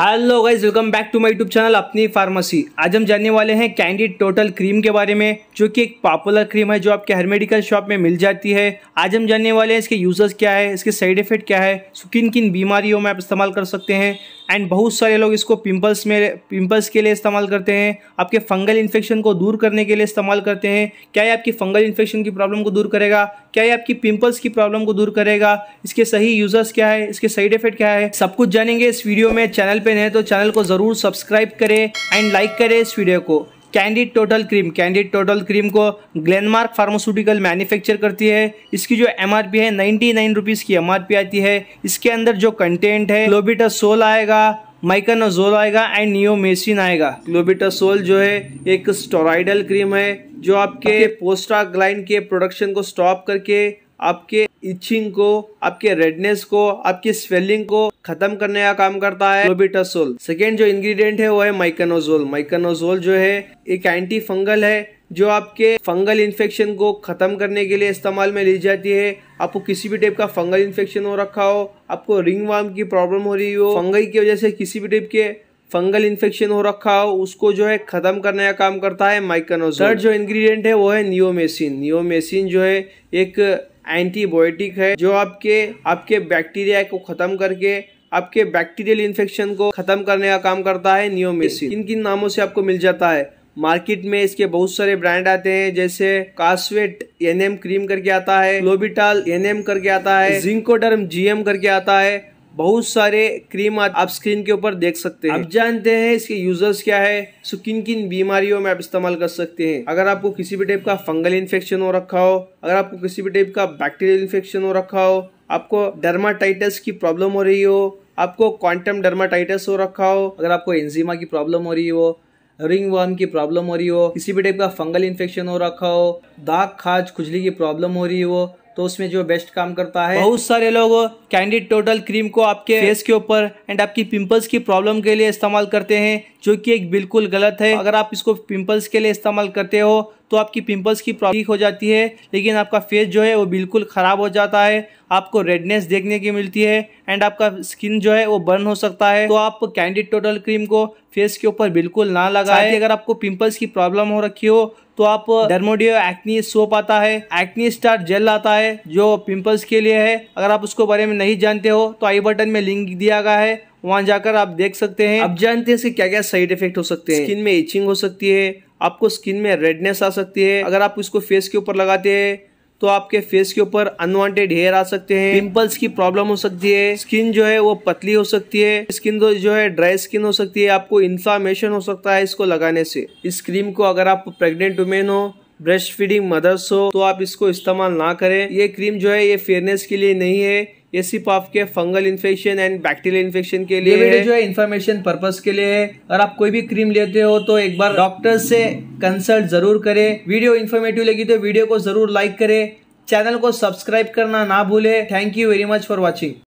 hello guys welcome back to my YouTube channel अपनी pharmacy आज हम जानने वाले हैं कैंडी टोटल क्रीम के बारे में जो कि एक पॉपुलर क्रीम है जो आपके हर मेडिकल शॉप में मिल जाती है आज हम जानने वाले हैं इसके यूज़र्स क्या है इसके साइड इफेक्ट क्या है किन किन बीमारियों में आप इस्तेमाल कर सकते हैं एंड बहुत सारे लोग इसको पिंपल्स में पिंपल्स के लिए इस्तेमाल करते हैं आपके फंगल इन्फेक्शन को दूर करने के लिए इस्तेमाल करते हैं क्या ये आपकी फंगल इन्फेक्शन की प्रॉब्लम को दूर करेगा क्या ये आपकी पिंपल्स की प्रॉब्लम को दूर करेगा इसके सही यूज़र्स क्या है इसके साइड इफेक्ट क्या है सब कुछ जानेंगे इस वीडियो में चैनल पे नए तो चैनल को ज़रूर सब्सक्राइब करें एंड लाइक करें इस वीडियो को Candid total cream Candid total cream को ग्लेनमार्क फार्मास्यूटिकल मैन्युफैक्चर करती है इसकी जो एमआरपी है नाइन्टी नाइन रुपीज़ की एमआरपी आती है इसके अंदर जो कंटेंट है सोल आएगा माइकानोजोल आएगा एंड नियोमेसिन आएगा ग्लोबिटा सोल जो है एक स्टोराइडल क्रीम है जो आपके पोस्टाग्लाइन के प्रोडक्शन को स्टॉप करके आपके इचिंग को आपके रेडनेस को आपके स्वेलिंग को खत्म करने का काम करता है लोबिटासोल सेकेंड जो इंग्रेडिएंट है वो है माइकनोजोल माइकनोजोल जो है एक एंटी फंगल है जो आपके फंगल इन्फेक्शन को ख़त्म करने के लिए इस्तेमाल में ली जाती है आपको किसी भी टाइप का फंगल इन्फेक्शन हो रखा हो आपको रिंग वार्म की प्रॉब्लम हो रही हो फंगल की वजह से किसी भी टाइप के फंगल इन्फेक्शन हो रखा हो उसको जो है खत्म करने का काम करता है माइकनोजोल थर्ड जो इंग्रेडिएंट है वो है नियोमेसिन नियोमेसिन जो है एक एंटीबायोटिक है जो आपके आपके बैक्टीरिया को ख़त्म करके आपके बैक्टीरियल इन्फेक्शन को खत्म करने का काम करता है नियोमेसिन किन किन नामों से आपको मिल जाता है मार्केट में इसके बहुत सारे ब्रांड आते हैं जैसे कास्वेट एनएम क्रीम करके आता है लोबिटाल एनएम करके आता है जिंकोडर्म जीएम करके आता है बहुत सारे क्रीम आप स्क्रीन के ऊपर देख सकते हैं आप जानते हैं इसके यूजर्स क्या है सो किन किन बीमारियों में आप इस्तेमाल कर सकते हैं अगर आपको किसी भी टाइप का फंगल इन्फेक्शन हो रखा हो अगर आपको किसी भी टाइप का बैक्टीरियल इन्फेक्शन हो रखा हो आपको डर्माटाइटिस की प्रॉब्लम हो रही हो आपको क्वांटम डर्माटाइटिस हो रखा हो अगर आपको एंजीमा की प्रॉब्लम हो रही हो रिंग वर्म की प्रॉब्लम हो रही हो किसी भी टाइप का फंगल इन्फेक्शन हो रखा हो दाग खाज खुजली की प्रॉब्लम हो रही हो तो उसमें जो बेस्ट काम करता है बहुत सारे लोग कैंडिड टोटल क्रीम को आपके फेस के ऊपर एंड आपकी पिंपल्स की प्रॉब्लम के लिए इस्तेमाल करते हैं जो कि एक बिल्कुल गलत है अगर आप इसको पिंपल्स के लिए इस्तेमाल करते हो तो आपकी पिंपल्स की प्रॉब्लम ठीक हो जाती है लेकिन आपका फेस जो है वो बिल्कुल ख़राब हो जाता है आपको रेडनेस देखने की मिलती है एंड आपका स्किन जो है वो बर्न हो सकता है तो आप कैंडिड टोटल क्रीम को फेस के ऊपर बिल्कुल ना लगाएं अगर आपको पिंपल्स की प्रॉब्लम हो रखी हो तो आप डर्मोडियो एक्नी सोप आता है एक्नी स्टार जेल आता है जो पिंपल्स के लिए है अगर आप उसको बारे में नहीं जानते हो तो आई बटन में लिंक दिया गया है वहाँ जाकर आप देख सकते हैं आप जानते हैं इसके क्या क्या साइड इफेक्ट हो सकते हैं स्किन में इचिंग हो सकती है आपको स्किन में रेडनेस आ सकती है अगर आप इसको फेस के ऊपर लगाते हैं तो आपके फेस के ऊपर अनवांटेड हेयर आ सकते हैं पिंपल्स की प्रॉब्लम हो सकती है स्किन जो है वो पतली हो सकती है स्किन तो जो है ड्राई स्किन हो सकती है आपको इन्फ्लामेशन हो सकता है इसको लगाने से इस क्रीम को अगर आप प्रेग्नेंट वुमेन हो ब्रेस्ट फीडिंग मदर्स हो तो आप इसको इस्तेमाल ना करें ये क्रीम जो है ये फेयरनेस के लिए नहीं है ये सिर्फ आपके fungal infection and bacterial infection के लिए है जो है इन्फॉर्मेशन पर्पज के लिए है और आप कोई भी क्रीम लेते हो तो एक बार डॉक्टर से कंसल्ट जरूर करें वीडियो इन्फॉर्मेटिव लगी तो वीडियो को जरूर लाइक करे चैनल को सब्सक्राइब करना ना भूले thank you very much for watching